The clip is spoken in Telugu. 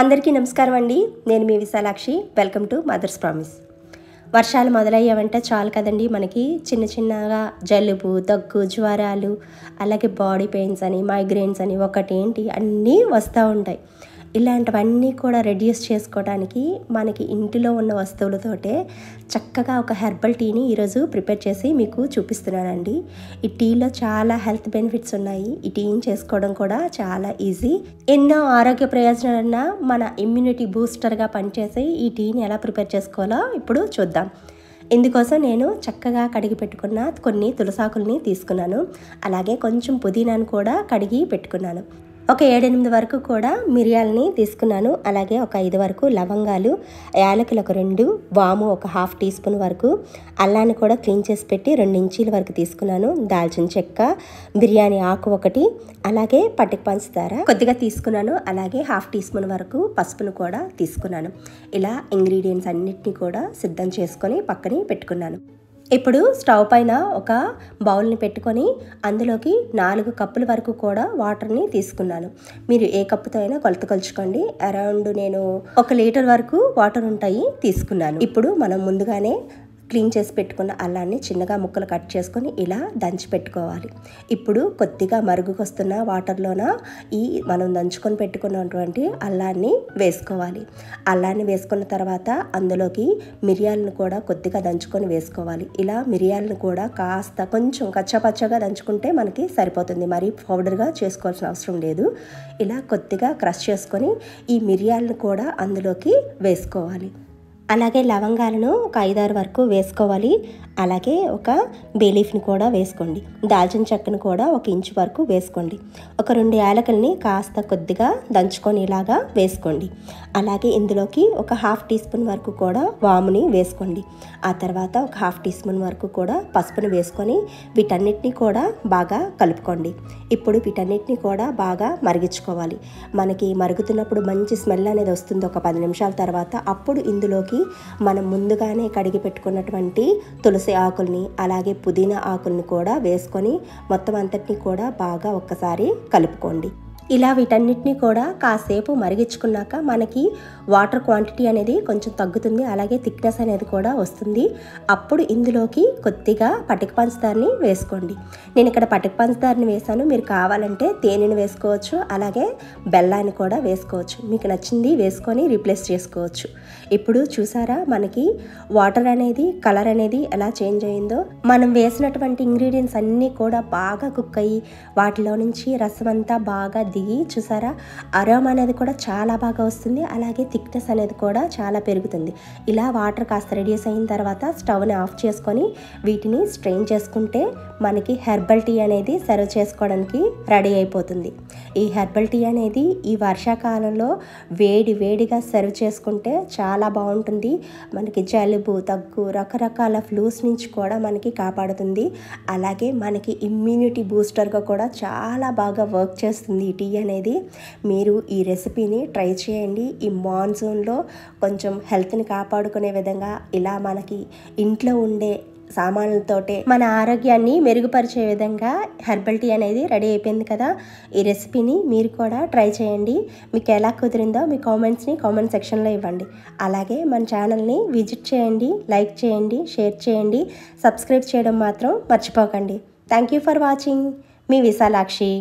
అందరికీ నమస్కారం అండి నేను మీ Vishalakshi welcome to Mother's Promise వర్షాలు మొదలయ్యావంటే చాలు కదండి మనకి చిన్న చిన్నగా జలుబు దగ్గు జ్వరాలు అలాగే బాడీ పెయిన్స్ అని మైగ్రెయిన్స్ అని ఒకటేంటి అన్నీ వస్తూ ఉంటాయి ఇలాంటివన్నీ కూడా రెడ్యూస్ చేసుకోవడానికి మనకి ఇంటిలో ఉన్న వస్తువులతోటే చక్కగా ఒక హెర్బల్ టీని ఈరోజు ప్రిపేర్ చేసి మీకు చూపిస్తున్నానండి ఈ టీలో చాలా హెల్త్ బెనిఫిట్స్ ఉన్నాయి ఈ టీని చేసుకోవడం కూడా చాలా ఈజీ ఎన్నో ఆరోగ్య ప్రయోజనాలన్నా మన ఇమ్యూనిటీ బూస్టర్గా పనిచేసి ఈ టీని ఎలా ప్రిపేర్ చేసుకోవాలో ఇప్పుడు చూద్దాం ఇందుకోసం నేను చక్కగా కడిగి పెట్టుకున్న కొన్ని తులసాకుల్ని తీసుకున్నాను అలాగే కొంచెం పుదీనాను కూడా కడిగి పెట్టుకున్నాను ఒక ఏడెనిమిది వరకు కూడా మిరియాలని తీసుకున్నాను అలాగే ఒక ఐదు వరకు లవంగాలు యాలకులు ఒక రెండు వాము ఒక హాఫ్ టీ స్పూన్ వరకు అల్లాన్ని కూడా క్లీన్ చేసి పెట్టి రెండు ఇంచీల వరకు తీసుకున్నాను దాల్చిన చెక్క బిర్యానీ ఆకు ఒకటి అలాగే పట్టిక పంచదార కొద్దిగా తీసుకున్నాను అలాగే హాఫ్ టీ స్పూన్ వరకు పసుపును కూడా తీసుకున్నాను ఇలా ఇంగ్రీడియంట్స్ అన్నిటిని కూడా సిద్ధం చేసుకొని పక్కనే పెట్టుకున్నాను ఇప్పుడు స్టవ్ పైన ఒక బౌల్ని పెట్టుకొని అందులోకి నాలుగు కప్పుల వరకు కూడా వాటర్ని తీసుకున్నాను మీరు ఏ కప్పుతో అయినా కొలత కొలుచుకోండి అరౌండ్ నేను ఒక లీటర్ వరకు వాటర్ ఉంటాయి తీసుకున్నాను ఇప్పుడు మనం ముందుగానే క్లీన్ చేసి పెట్టుకున్న అల్లాన్ని చిన్నగా ముక్కలు కట్ చేసుకొని ఇలా దంచి పెట్టుకోవాలి ఇప్పుడు కొద్దిగా మరుగుకొస్తున్న వాటర్లోన ఈ మనం దంచుకొని పెట్టుకున్నటువంటి అల్లాన్ని వేసుకోవాలి అల్లాన్ని వేసుకున్న తర్వాత అందులోకి మిరియాలను కూడా కొద్దిగా దంచుకొని వేసుకోవాలి ఇలా మిరియాలను కూడా కాస్త కొంచెం కచ్చపచ్చగా దంచుకుంటే మనకి సరిపోతుంది మరీ పౌడర్గా చేసుకోవాల్సిన అవసరం లేదు ఇలా కొద్దిగా క్రష్ చేసుకొని ఈ మిరియాలను కూడా అందులోకి వేసుకోవాలి అలాగే లవంగాలను ఒక ఐదారు వరకు వేసుకోవాలి అలాగే ఒక బేలీఫ్ని కూడా వేసుకోండి దాల్చిన చెక్కను కూడా ఒక ఇంచు వరకు వేసుకోండి ఒక రెండు యాలకల్ని కాస్త కొద్దిగా దంచుకొని ఇలాగా వేసుకోండి అలాగే ఇందులోకి ఒక హాఫ్ టీ స్పూన్ వరకు కూడా వాముని వేసుకోండి ఆ తర్వాత ఒక హాఫ్ టీ స్పూన్ వరకు కూడా పసుపుని వేసుకొని వీటన్నిటిని కూడా బాగా కలుపుకోండి ఇప్పుడు వీటన్నిటిని కూడా బాగా మరిగించుకోవాలి మనకి మరుగుతున్నప్పుడు మంచి స్మెల్ అనేది వస్తుంది ఒక పది నిమిషాల తర్వాత అప్పుడు ఇందులోకి చేయడానికి మనం ముందుగానే కడిగి పెట్టుకున్నటువంటి తులసి ఆకుల్ని అలాగే పుదీనా ఆకుల్ని కూడా వేసుకొని మొత్తం అంతటినీ కూడా బాగా ఒక్కసారి కలుపుకోండి ఇలా వీటన్నిటిని కూడా కాసేపు మరిగించుకున్నాక మనకి వాటర్ క్వాంటిటీ అనేది కొంచెం తగ్గుతుంది అలాగే థిక్నెస్ అనేది కూడా వస్తుంది అప్పుడు ఇందులోకి కొద్దిగా పటిక పంచదారిని వేసుకోండి నేను ఇక్కడ పటిక పంచదారిని వేశాను మీరు కావాలంటే తేనెని వేసుకోవచ్చు అలాగే బెల్లాన్ని కూడా వేసుకోవచ్చు మీకు నచ్చింది వేసుకొని రీప్లేస్ చేసుకోవచ్చు ఇప్పుడు చూసారా మనకి వాటర్ అనేది కలర్ అనేది ఎలా చేంజ్ అయిందో మనం వేసినటువంటి ఇంగ్రీడియంట్స్ అన్నీ కూడా బాగా కుక్ అయ్యి వాటిలో నుంచి రసం అంతా బాగా దిగి చూసారా అరోమా అనేది కూడా చాలా బాగా వస్తుంది అలాగే థిక్నెస్ అనేది కూడా చాలా పెరుగుతుంది ఇలా వాటర్ కాస్త రెడ్యూస్ అయిన తర్వాత స్టవ్ని ఆఫ్ చేసుకొని వీటిని స్ట్రెయిన్ చేసుకుంటే మనకి హెర్బల్ టీ అనేది సర్వ్ చేసుకోవడానికి రెడీ అయిపోతుంది ఈ హెర్బల్ టీ అనేది ఈ వర్షాకాలంలో వేడి వేడిగా సర్వ్ చేసుకుంటే చాలా బాగుంటుంది మనకి జలుబు దగ్గు రకరకాల ఫ్లూస్ నుంచి కూడా మనకి కాపాడుతుంది అలాగే మనకి ఇమ్యూనిటీ బూస్టర్గా కూడా చాలా బాగా వర్క్ చేస్తుంది ఈ టీ టీ అనేది మీరు ఈ రెసిపీని ట్రై చేయండి ఈ మాన్సూన్లో కొంచెం హెల్త్ని కాపాడుకునే విధంగా ఇలా మనకి ఇంట్లో ఉండే సామాన్లతోటే మన ఆరోగ్యాన్ని మెరుగుపరిచే విధంగా హెర్బల్ టీ అనేది రెడీ అయిపోయింది కదా ఈ రెసిపీని మీరు కూడా ట్రై చేయండి మీకు ఎలా కుదిరిందో మీ కామెంట్స్ని కామెంట్ సెక్షన్లో ఇవ్వండి అలాగే మన ఛానల్ని విజిట్ చేయండి లైక్ చేయండి షేర్ చేయండి సబ్స్క్రైబ్ చేయడం మాత్రం మర్చిపోకండి థ్యాంక్ యూ ఫర్ వాచింగ్ మీ విశాలాక్షి